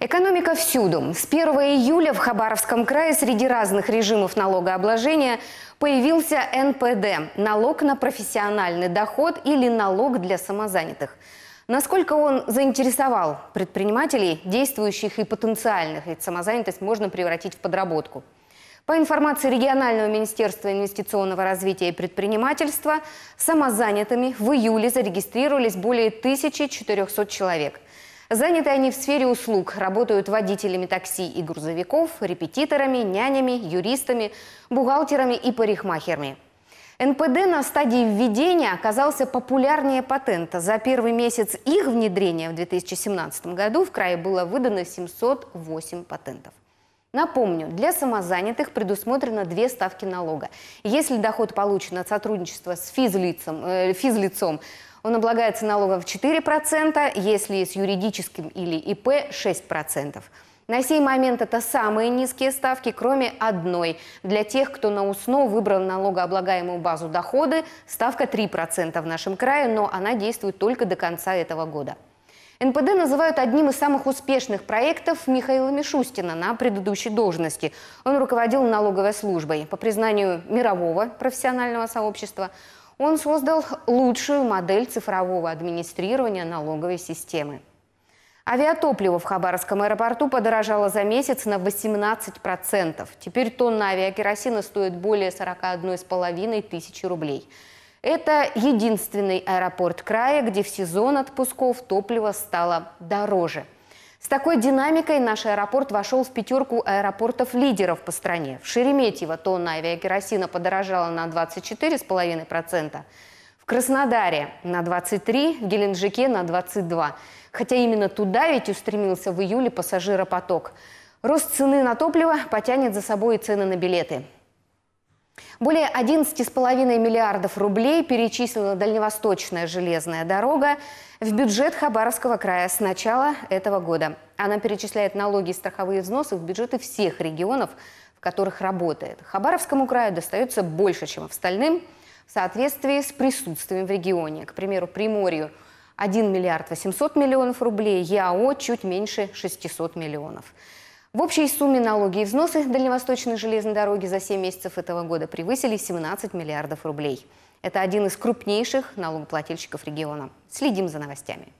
Экономика всюду. С 1 июля в Хабаровском крае среди разных режимов налогообложения появился НПД – налог на профессиональный доход или налог для самозанятых. Насколько он заинтересовал предпринимателей, действующих и потенциальных, ведь самозанятость можно превратить в подработку. По информации регионального министерства инвестиционного развития и предпринимательства, самозанятыми в июле зарегистрировались более 1400 человек – Заняты они в сфере услуг, работают водителями такси и грузовиков, репетиторами, нянями, юристами, бухгалтерами и парикмахерами. НПД на стадии введения оказался популярнее патента. За первый месяц их внедрения в 2017 году в крае было выдано 708 патентов. Напомню, для самозанятых предусмотрено две ставки налога. Если доход получен от сотрудничества с физлицом, э, физлицом он облагается налогом в 4%, если с юридическим или ИП – 6%. На сей момент это самые низкие ставки, кроме одной. Для тех, кто на УСНО выбрал налогооблагаемую базу доходы, ставка 3% в нашем крае, но она действует только до конца этого года. НПД называют одним из самых успешных проектов Михаила Мишустина на предыдущей должности. Он руководил налоговой службой. По признанию мирового профессионального сообщества – он создал лучшую модель цифрового администрирования налоговой системы. Авиатопливо в Хабаровском аэропорту подорожало за месяц на 18%. Теперь тонна авиакеросина стоит более 41,5 тысячи рублей. Это единственный аэропорт края, где в сезон отпусков топливо стало дороже – с такой динамикой наш аэропорт вошел в пятерку аэропортов-лидеров по стране. В Шереметьево тонна авиакеросина подорожала на 24,5%, в Краснодаре на 23%, в Геленджике на 22%. Хотя именно туда ведь устремился в июле пассажиропоток. Рост цены на топливо потянет за собой и цены на билеты. Более 11,5 миллиардов рублей перечислена дальневосточная железная дорога в бюджет Хабаровского края с начала этого года. Она перечисляет налоги и страховые взносы в бюджеты всех регионов, в которых работает. Хабаровскому краю достается больше, чем остальным, в соответствии с присутствием в регионе. К примеру, Приморью 1 миллиард 800 миллионов рублей, ЯО чуть меньше 600 миллионов. В общей сумме налоги и взносы дальневосточной железной дороги за 7 месяцев этого года превысили 17 миллиардов рублей. Это один из крупнейших налогоплательщиков региона. Следим за новостями.